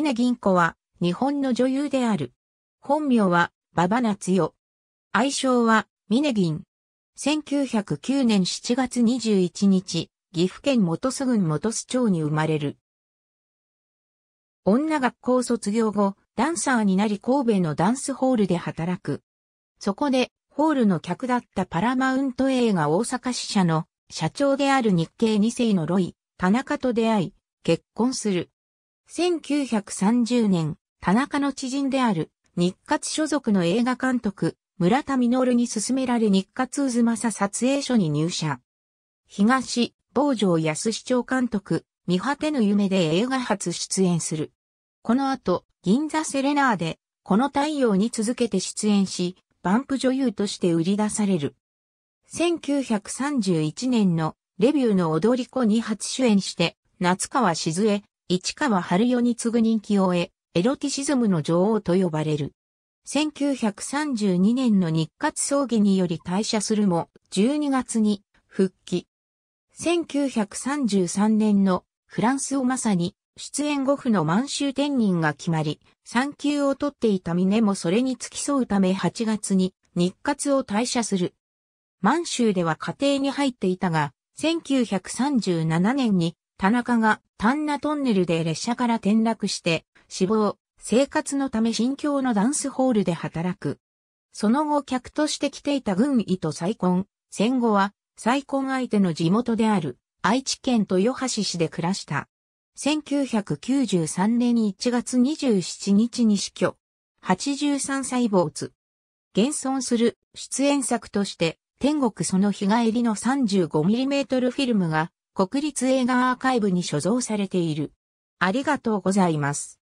峰銀子は日本の女優である。本名は馬場夏代。愛称は峰銀。1909年7月21日、岐阜県本栖郡本栖町に生まれる。女学校卒業後、ダンサーになり神戸のダンスホールで働く。そこで、ホールの客だったパラマウント映画大阪支社の社長である日系2世のロイ、田中と出会い、結婚する。1930年、田中の知人である日活所属の映画監督、村田実に勧められ日活渦政撮影所に入社。東、坊城安市長監督、見果てぬ夢で映画初出演する。この後、銀座セレナーで、この太陽に続けて出演し、バンプ女優として売り出される。1931年のレビューの踊り子に初主演して、夏川静江、市川春代に次ぐ人気を得、エロティシズムの女王と呼ばれる。1932年の日活葬儀により退社するも、12月に復帰。1933年のフランスをまさに出演後府の満州転任が決まり、産休を取っていた峰もそれに付き添うため8月に日活を退社する。満州では家庭に入っていたが、1937年に田中が丹那トンネルで列車から転落して死亡、生活のため新京のダンスホールで働く。その後客として来ていた軍医と再婚、戦後は再婚相手の地元である愛知県豊橋市で暮らした。1993年1月27日に死去。83歳没。現存する出演作として天国その日帰りの 35mm フィルムが国立映画アーカイブに所蔵されている。ありがとうございます。